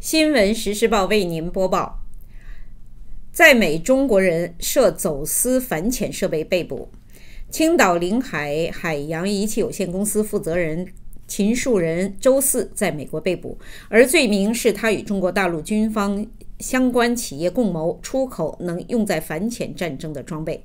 新闻实时报为您播报：在美中国人涉走私反潜设备被捕，青岛临海海洋仪器有限公司负责人秦树人周四在美国被捕，而罪名是他与中国大陆军方。相关企业共谋出口能用在反潜战争的装备。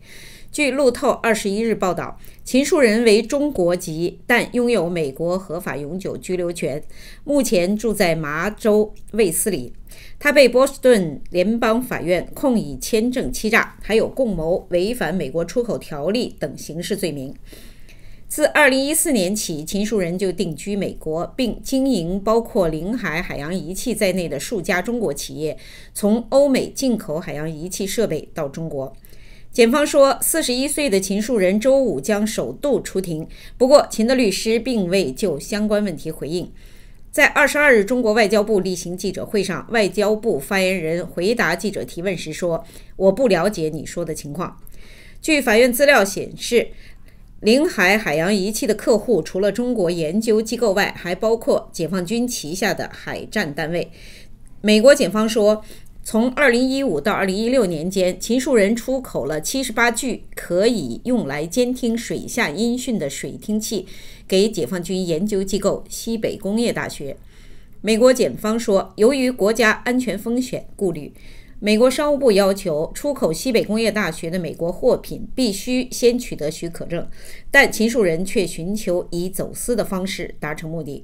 据路透二十一日报道，秦树人为中国籍，但拥有美国合法永久居留权，目前住在麻州卫斯理。他被波士顿联邦法院控以签证欺诈，还有共谋违反美国出口条例等刑事罪名。自二零一四年起，秦树人就定居美国，并经营包括临海海洋仪器在内的数家中国企业，从欧美进口海洋仪器设备到中国。检方说，四十一岁的秦树人周五将首度出庭。不过，秦的律师并未就相关问题回应。在二十二日中国外交部例行记者会上，外交部发言人回答记者提问时说：“我不了解你说的情况。”据法院资料显示。领海海洋仪器的客户除了中国研究机构外，还包括解放军旗下的海战单位。美国检方说，从2015到2016年间，秦树人出口了78具可以用来监听水下音讯的水听器给解放军研究机构西北工业大学。美国检方说，由于国家安全风险顾虑。美国商务部要求出口西北工业大学的美国货品必须先取得许可证，但秦树人却寻求以走私的方式达成目的。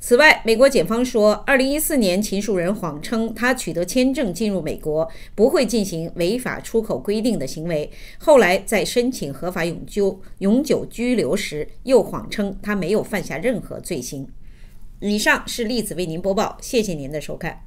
此外，美国检方说，2014年秦树人谎称他取得签证进入美国不会进行违法出口规定的行为，后来在申请合法永久永久居留时又谎称他没有犯下任何罪行。以上是例子为您播报，谢谢您的收看。